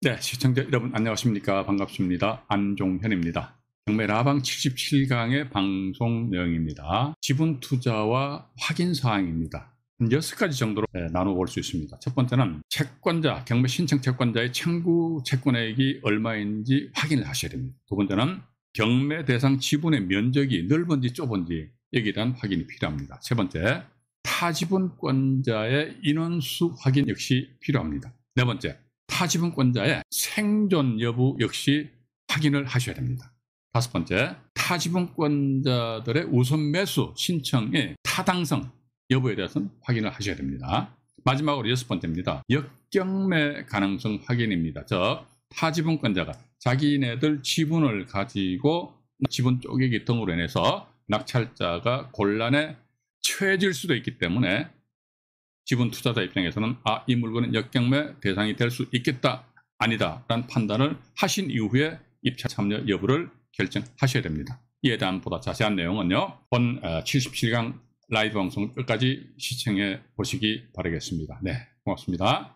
네, 시청자 여러분 안녕하십니까 반갑습니다. 안종현입니다. 경매 라방 77강의 방송 내용입니다. 지분 투자와 확인 사항입니다. 6가지 정도로 네, 나눠볼 수 있습니다. 첫 번째는 채권자, 경매 신청 채권자의 청구 채권액이 얼마인지 확인을 하셔야 됩니다. 두 번째는 경매 대상 지분의 면적이 넓은지 좁은지 여기에 대한 확인이 필요합니다. 세 번째, 타지분권자의 인원수 확인 역시 필요합니다. 네 번째, 타지분권자의 생존 여부 역시 확인을 하셔야 됩니다. 다섯 번째, 타지분권자들의 우선 매수 신청의 타당성 여부에 대해서는 확인을 하셔야 됩니다. 마지막으로 여섯 번째입니다. 역경매 가능성 확인입니다. 즉, 타지분권자가 자기네들 지분을 가지고 지분 쪼개기 등으로 인해서 낙찰자가 곤란에 처해질 수도 있기 때문에 지분 투자자 입장에서는 아, 이 물건은 역경매 대상이 될 수 있겠다, 아니다 라는 판단을 하신 이후에 입찰 참여 여부를 결정하셔야 됩니다. 이에 대한 보다 자세한 내용은요. 본 77강 어, 라이브 방송 끝까지 시청해 보시기 바라겠습니다. 네, 고맙습니다.